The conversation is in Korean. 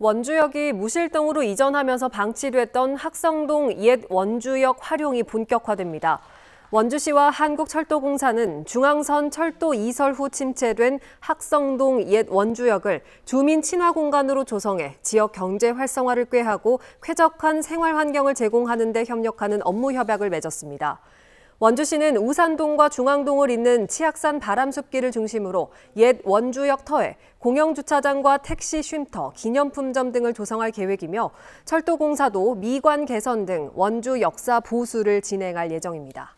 원주역이 무실동으로 이전하면서 방치됐던 학성동 옛 원주역 활용이 본격화됩니다. 원주시와 한국철도공사는 중앙선 철도 이설 후 침체된 학성동 옛 원주역을 주민 친화 공간으로 조성해 지역 경제 활성화를 꾀하고 쾌적한 생활 환경을 제공하는 데 협력하는 업무 협약을 맺었습니다. 원주시는 우산동과 중앙동을 잇는 치악산 바람숲길을 중심으로 옛 원주역 터에 공영주차장과 택시 쉼터, 기념품점 등을 조성할 계획이며 철도공사도 미관 개선 등 원주 역사 보수를 진행할 예정입니다.